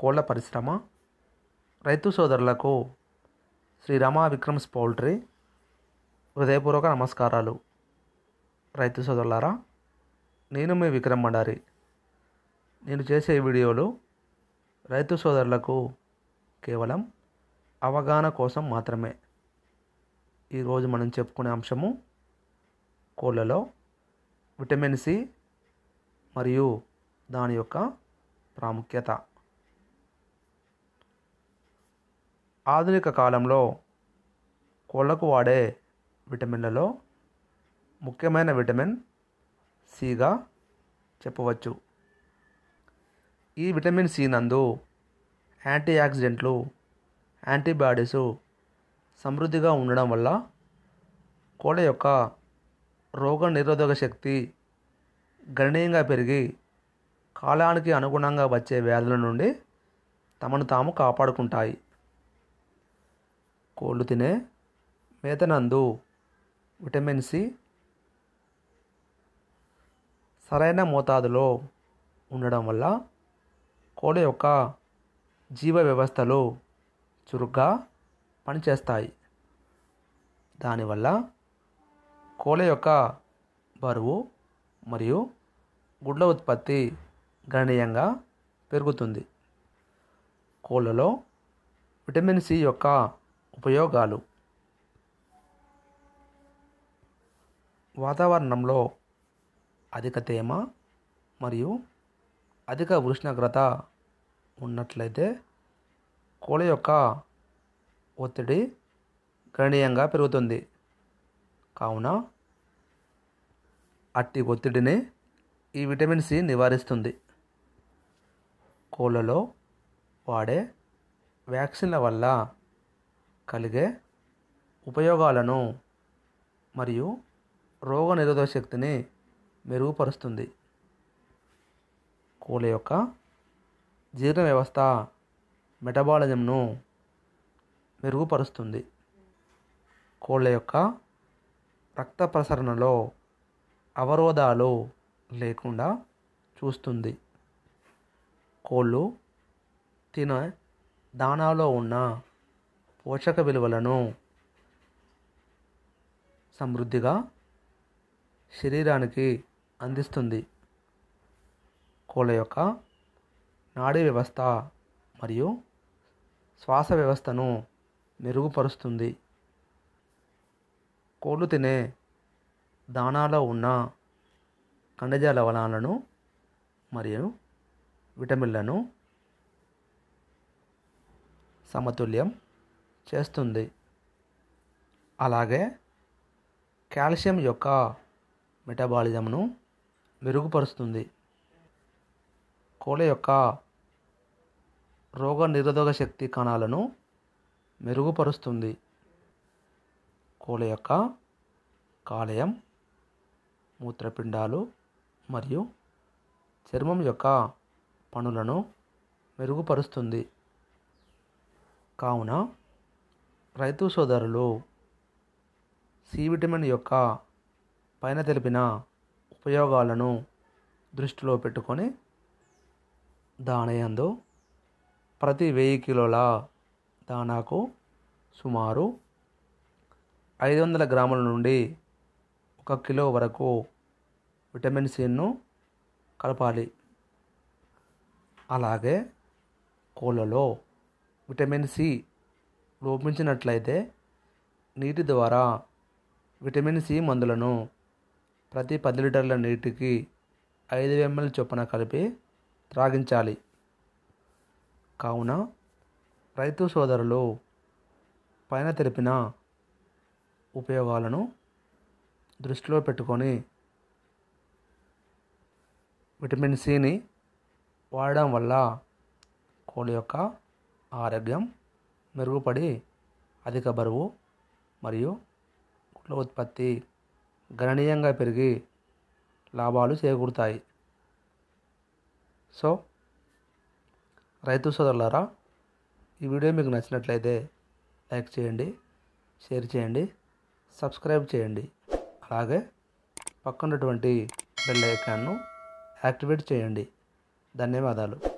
కోళ్ళ పరిశ్రమ రైతు సోదరులకు శ్రీ రమా విక్రమ్స్ పౌల్ట్రీ హృదయపూర్వక నమస్కారాలు రైతు సోదరులారా నేను మీ విక్రమ్ మండారి నేను చేసే వీడియోలు రైతు సోదరులకు కేవలం అవగాహన కోసం మాత్రమే ఈరోజు మనం చెప్పుకునే అంశము కోళ్ళలో విటమిన్ సి మరియు దాని యొక్క ప్రాముఖ్యత ఆధునిక కాలంలో కోళ్ళకు వాడే విటమిన్లలో ముఖ్యమైన విటమిన్ సిగా చెప్పవచ్చు ఈ విటమిన్ సి నందు యాంటీ ఆక్సిడెంట్లు యాంటీబాడీసు సమృద్ధిగా ఉండడం వల్ల కోళ్ళ యొక్క రోగ నిరోధక శక్తి గణనీయంగా పెరిగి కాలానికి అనుగుణంగా వచ్చే వ్యాధుల నుండి తమను తాము కాపాడుకుంటాయి కోళ్ళు తినే మేతనందు విటమిన్ సి సరైన మోతాదులో ఉండడం వల్ల కోళ్ళ యొక్క జీవ వ్యవస్థలు చురుగ్గా పనిచేస్తాయి దానివల్ల కోళ్ళ యొక్క బరువు మరియు గుడ్ల ఉత్పత్తి గణనీయంగా పెరుగుతుంది కోళ్ళలో విటమిన్ సి యొక్క ఉపయోగాలు వాతావరణంలో అధిక తేమ మరియు అధిక ఉష్ణోగ్రత ఉన్నట్లయితే కోళ్ళ యొక్క ఒత్తిడి గణనీయంగా పెరుగుతుంది కావున అట్టి ఒత్తిడిని ఈ విటమిన్ సి నివారిస్తుంది కోళ్ళలో వాడే వ్యాక్సిన్ల వల్ల కలిగే ఉపయోగాలను మరియు రోగనిరోధక శక్తిని మెరుగుపరుస్తుంది కోళ్ళ యొక్క జీర్ణ వ్యవస్థ మెటబాలిజంను మెరుగుపరుస్తుంది కోళ్ళ యొక్క రక్త ప్రసరణలో అవరోధాలు లేకుండా చూస్తుంది కోళ్ళు తిన దానాలో ఉన్న పోషక విలువలను సమృద్ధిగా శరీరానికి అందిస్తుంది కోళ్ళ యొక్క నాడీ వ్యవస్థ మరియు శ్వాస వ్యవస్థను మెరుగుపరుస్తుంది కోళ్ళు తినే దానాలో ఉన్న ఖనిజ లవణాలను మరియు విటమిన్లను సమతుల్యం చేస్తుంది అలాగే కాల్షియం యొక్క మెటబాలిజంను మెరుగుపరుస్తుంది కోళ్ళ యొక్క రోగ నిరోధక శక్తి కణాలను మెరుగుపరుస్తుంది కోళ్ళ యొక్క కాలేయం మూత్రపిండాలు మరియు చర్మం యొక్క పనులను మెరుగుపరుస్తుంది కావున రైతు సోదరులు సి విటమిన్ యొక్క పైన తెలిపిన ఉపయోగాలను దృష్టిలో పెట్టుకొని దానయందు ప్రతి వెయ్యి కిలోల దానాకు సుమారు ఐదు వందల గ్రాముల నుండి ఒక కిలో వరకు విటమిన్ సిను కలపాలి అలాగే కోళ్ళలో విటమిన్ సి లోపించినట్లయితే నీటి ద్వారా విటమిన్ సి మందులను ప్రతి పది లీటర్ల నీటికి ఐదు ఎంఎల్ చొప్పున కలిపి త్రాగించాలి కావున రైతు సోదరులు పైన తెలిపిన ఉపయోగాలను దృష్టిలో పెట్టుకొని విటమిన్ సిని వాడడం వల్ల కోళ్ళ యొక్క ఆరోగ్యం మెరుగుపడి అధిక బరువు మరియు గుడ్ల ఉత్పత్తి గణనీయంగా పెరిగి లాభాలు చేకూరుతాయి సో రైతు సోదరులారా ఈ వీడియో మీకు నచ్చినట్లయితే లైక్ చేయండి షేర్ చేయండి సబ్స్క్రైబ్ చేయండి అలాగే పక్కనటువంటి బెల్ ఐకాన్ను యాక్టివేట్ చేయండి ధన్యవాదాలు